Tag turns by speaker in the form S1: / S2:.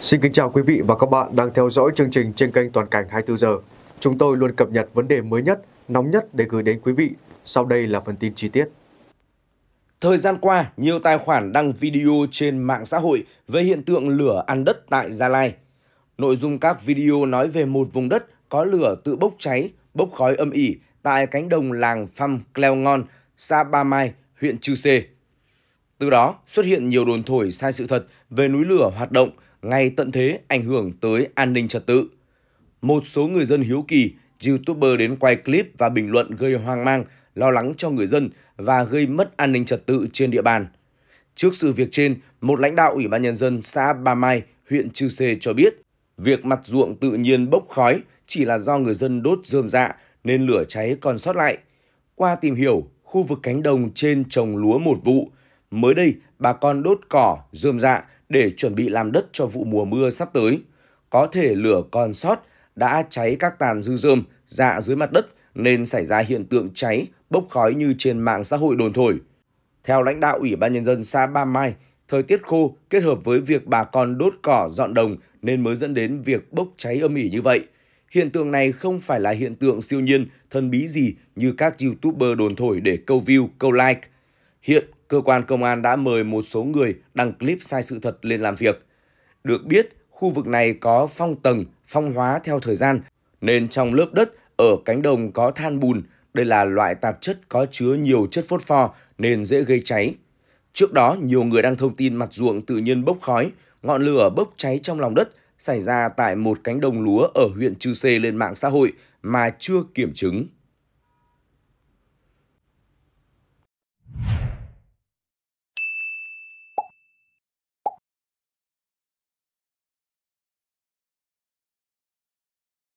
S1: Xin kính chào quý vị và các bạn đang theo dõi chương trình trên kênh Toàn cảnh 24 giờ. Chúng tôi luôn cập nhật vấn đề mới nhất, nóng nhất để gửi đến quý vị. Sau đây là phần tin chi tiết.
S2: Thời gian qua, nhiều tài khoản đăng video trên mạng xã hội về hiện tượng lửa ăn đất tại Gia Lai. Nội dung các video nói về một vùng đất có lửa tự bốc cháy, bốc khói âm ỉ tại cánh đồng làng Phăm Cleo Ngon, xa Ba Mai, huyện Chư Sê. Từ đó xuất hiện nhiều đồn thổi sai sự thật về núi lửa hoạt động – ngay tận thế ảnh hưởng tới an ninh trật tự. Một số người dân hiếu kỳ, YouTuber đến quay clip và bình luận gây hoang mang, lo lắng cho người dân và gây mất an ninh trật tự trên địa bàn. Trước sự việc trên, một lãnh đạo Ủy ban Nhân dân xã Ba Mai, huyện Chư Sê cho biết, việc mặt ruộng tự nhiên bốc khói chỉ là do người dân đốt dơm dạ nên lửa cháy còn sót lại. Qua tìm hiểu, khu vực cánh đồng trên trồng lúa một vụ, Mới đây, bà con đốt cỏ, rơm dạ để chuẩn bị làm đất cho vụ mùa mưa sắp tới. Có thể lửa còn sót đã cháy các tàn dư rơm, dạ dưới mặt đất nên xảy ra hiện tượng cháy, bốc khói như trên mạng xã hội đồn thổi. Theo lãnh đạo Ủy ban Nhân dân xã Ba Mai, thời tiết khô kết hợp với việc bà con đốt cỏ dọn đồng nên mới dẫn đến việc bốc cháy âm ỉ như vậy. Hiện tượng này không phải là hiện tượng siêu nhiên, thần bí gì như các youtuber đồn thổi để câu view, câu like. Hiện cơ quan công an đã mời một số người đăng clip sai sự thật lên làm việc. Được biết, khu vực này có phong tầng, phong hóa theo thời gian, nên trong lớp đất ở cánh đồng có than bùn, đây là loại tạp chất có chứa nhiều chất phốt pho nên dễ gây cháy. Trước đó, nhiều người đăng thông tin mặt ruộng tự nhiên bốc khói, ngọn lửa bốc cháy trong lòng đất xảy ra tại một cánh đồng lúa ở huyện Chư Sê lên mạng xã hội mà chưa kiểm chứng.